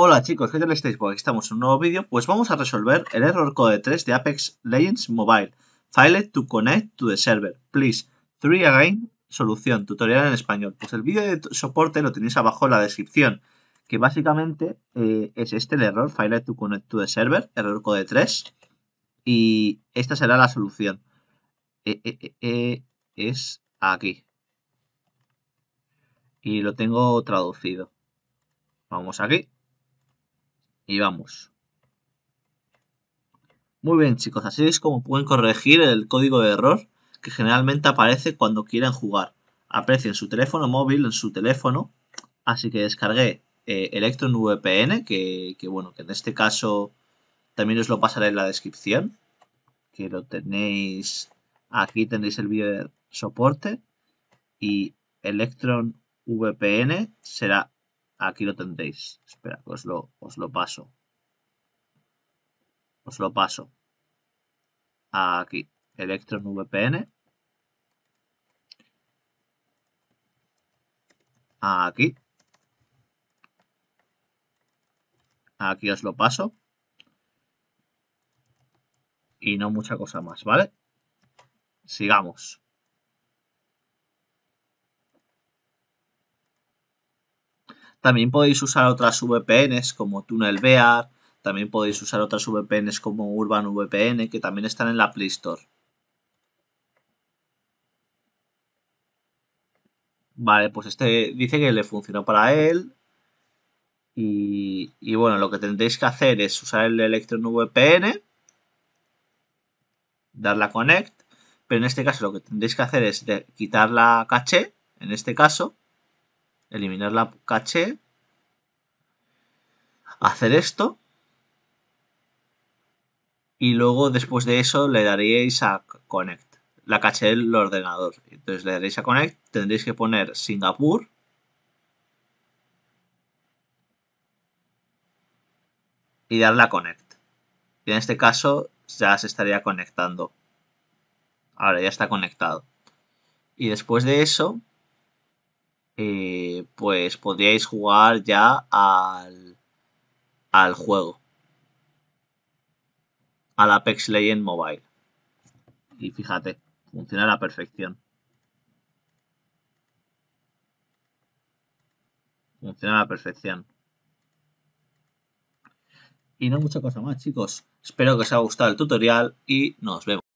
Hola chicos, ¿qué tal estáis? Pues aquí estamos en un nuevo vídeo, pues vamos a resolver el error code 3 de Apex Legends Mobile. File to connect to the server, please. 3 again, solución, tutorial en español. Pues el vídeo de soporte lo tenéis abajo en la descripción, que básicamente eh, es este el error, File to connect to the server, error code 3. Y esta será la solución. Eh, eh, es aquí. Y lo tengo traducido. Vamos aquí y vamos. Muy bien chicos, así es como pueden corregir el código de error que generalmente aparece cuando quieren jugar. Aparece en su teléfono móvil, en su teléfono, así que descargué eh, Electron VPN, que, que, bueno, que en este caso también os lo pasaré en la descripción, que lo tenéis, aquí tenéis el vídeo de soporte, y Electron VPN será Aquí lo tendréis. Espera, os lo, os lo paso. Os lo paso. Aquí. Electron VPN. Aquí. Aquí os lo paso. Y no mucha cosa más, ¿vale? Sigamos. También podéis usar otras VPNs como TunnelBear, también podéis usar otras VPNs como UrbanVPN que también están en la Play Store. Vale, pues este dice que le funcionó para él. Y, bueno, lo que tendréis que hacer es usar el Electron VPN, darle a Connect, pero en este caso lo que tendréis que hacer es de, quitar la caché, en este caso, eliminar la caché, hacer esto, y luego después de eso le daríais a Connect. La caché del ordenador. Entonces le daréis a Connect, tendréis que poner Singapur. Y darle a Connect. Y en este caso ya se estaría conectando. Ahora ya está conectado. Y después de eso, eh, pues podríais jugar ya al, al juego, al Apex Legend Mobile. Y fíjate, funciona a la perfección. Funciona a la perfección. Y no mucha cosa más, chicos. Espero que os haya gustado el tutorial y nos vemos.